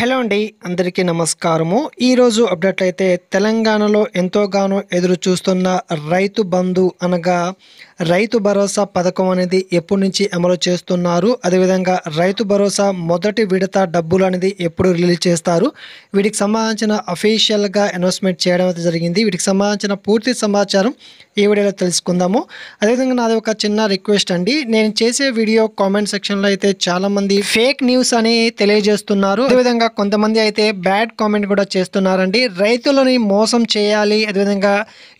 hello అండి అందరికీ నమస్కారము ఈరోజు అప్డేట్ అయితే తెలంగాణలో ఎంతోగానో ఎదురు చూస్తున్న రైతు బంధు అనగా రైతు భరోసా పథకం అనేది ఎప్పటి నుంచి అమలు చేస్తున్నారు అదేవిధంగా రైతు భరోసా మొదటి విడత డబ్బులు అనేది ఎప్పుడు రిలీజ్ చేస్తారు వీటికి సంబంధించిన అఫీషియల్గా అనౌన్స్మెంట్ చేయడం అయితే జరిగింది వీటికి సంబంధించిన పూర్తి సమాచారం ఈ వీడియోలో తెలుసుకుందాము అదేవిధంగా నాది ఒక చిన్న రిక్వెస్ట్ అండి నేను చేసే వీడియో కామెంట్ సెక్షన్లో అయితే చాలామంది ఫేక్ న్యూస్ అని తెలియజేస్తున్నారు అదేవిధంగా కొంతమంది అయితే బ్యాడ్ కామెంట్ కూడా చేస్తున్నారండి రైతులని మోసం చేయాలి అదేవిధంగా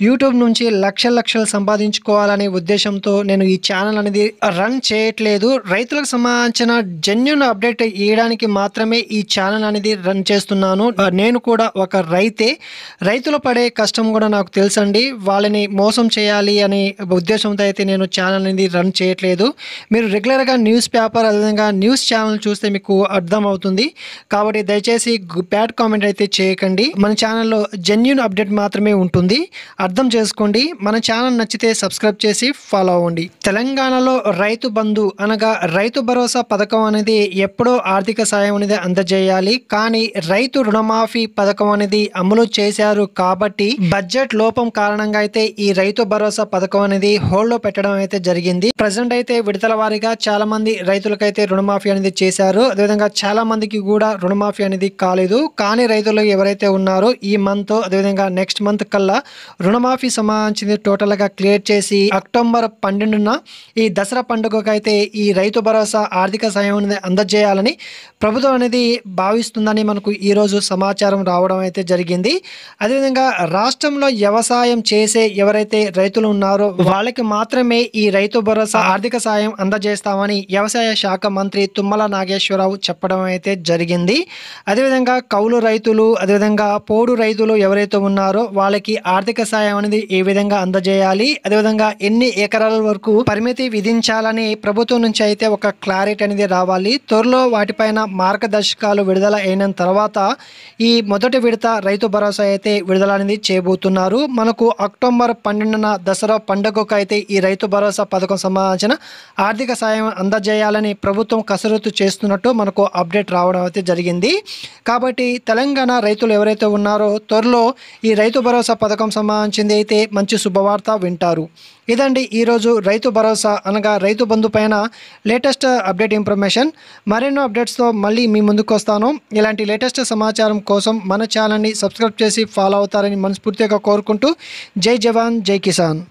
యూట్యూబ్ నుంచి లక్షల లక్షలు సంపాదించుకోవాలని ఉద్దేశంతో నేను ఈ ఛానల్ అనేది రన్ చేయట్లేదు రైతులకు సంబంధించిన జెన్యున్ అప్డేట్ ఇవ్వడానికి మాత్రమే ఈ ఛానల్ అనేది రన్ చేస్తున్నాను నేను కూడా ఒక రైతే రైతులు పడే కష్టం కూడా నాకు తెలుసండి వాళ్ళని మోసం చేయాలి అనే ఉద్దేశంతో అయితే నేను ఛానల్ అనేది రన్ చేయట్లేదు మీరు రెగ్యులర్గా న్యూస్ పేపర్ అదేవిధంగా న్యూస్ ఛానల్ చూస్తే మీకు అర్థమవుతుంది కాబట్టి దయచేసి బ్యాడ్ కామెంట్ అయితే చేయకండి మన ఛానల్లో జెన్యున్ అప్డేట్ మాత్రమే ఉంటుంది అర్థం చేసుకోండి మన ఛానల్ నచ్చితే సబ్స్క్రైబ్ చేసి ఫాలో అవ్వండి తెలంగాణలో రైతు బంధు అనగా రైతు భరోసా పథకం అనేది ఎప్పుడో ఆర్థిక సాయం అనేది అందజేయాలి కానీ రైతు రుణమాఫీ పథకం అనేది అమలు చేశారు కాబట్టి బడ్జెట్ లోపం కారణంగా అయితే ఈ రైతు భరోసా పథకం అనేది హోల్డ్ లో పెట్టడం అయితే జరిగింది ప్రజెంట్ అయితే విడతల వారీగా చాలా మంది రైతులకైతే రుణమాఫీ అనేది చేశారు అదేవిధంగా చాలా మందికి కూడా రుణమాఫీ అనేది కాలేదు కానీ రైతులు ఎవరైతే ఉన్నారో ఈ మంత్ అదేవిధంగా నెక్స్ట్ మంత్ కల్లా రుణమాఫీ సంబంధించింది టోటల్ గా క్లియర్ చేసి అక్టోబర్ సెప్టెంబర్ పన్నెండున ఈ దసరా పండుగకైతే ఈ రైతు భరోసా ఆర్థిక సహాయం అనేది అందజేయాలని ప్రభుత్వం అనేది భావిస్తుందని మనకు ఈరోజు సమాచారం రావడం అయితే జరిగింది అదేవిధంగా రాష్ట్రంలో వ్యవసాయం చేసే ఎవరైతే రైతులు ఉన్నారో వాళ్ళకి మాత్రమే ఈ రైతు భరోసా ఆర్థిక సాయం అందజేస్తామని వ్యవసాయ శాఖ మంత్రి తుమ్మల నాగేశ్వరరావు చెప్పడం అయితే జరిగింది అదేవిధంగా కౌలు రైతులు అదేవిధంగా పోడు రైతులు ఎవరైతే ఉన్నారో వాళ్ళకి ఆర్థిక సాయం అనేది ఏ విధంగా అందజేయాలి అదేవిధంగా ఎన్ని ఎకరాల వరకు పరిమితి విధించాలని ప్రభుత్వం నుంచి అయితే ఒక క్లారిటీ అనేది రావాలి త్వరలో వాటిపైన మార్గదర్శకాలు విడుదల అయిన తర్వాత ఈ మొదటి విడత రైతు భరోసా అయితే విడుదల అనేది చేయబోతున్నారు మనకు అక్టోబర్ పన్నెండున దసరా పండుగకు అయితే ఈ రైతు భరోసా పథకం సంబంధించిన ఆర్థిక సాయం అందజేయాలని ప్రభుత్వం కసరత్తు చేస్తున్నట్టు మనకు అప్డేట్ రావడం అయితే జరిగింది కాబట్టి తెలంగాణ రైతులు ఎవరైతే ఉన్నారో త్వరలో ఈ రైతు భరోసా పథకం సంబంధించింది అయితే మంచి శుభవార్త వింటారు ఇదండి ఈరోజు రైతు భరోసా అనగా రైతు బంధు పైన లేటెస్ట్ అప్డేట్ ఇన్ఫర్మేషన్ మరెన్నో అప్డేట్స్తో మళ్ళీ మీ ముందుకు వస్తాను ఇలాంటి లేటెస్ట్ సమాచారం కోసం మన ఛానల్ని సబ్స్క్రైబ్ చేసి ఫాలో అవుతారని మనస్ఫూర్తిగా కోరుకుంటూ జై జవాన్ జై కిసాన్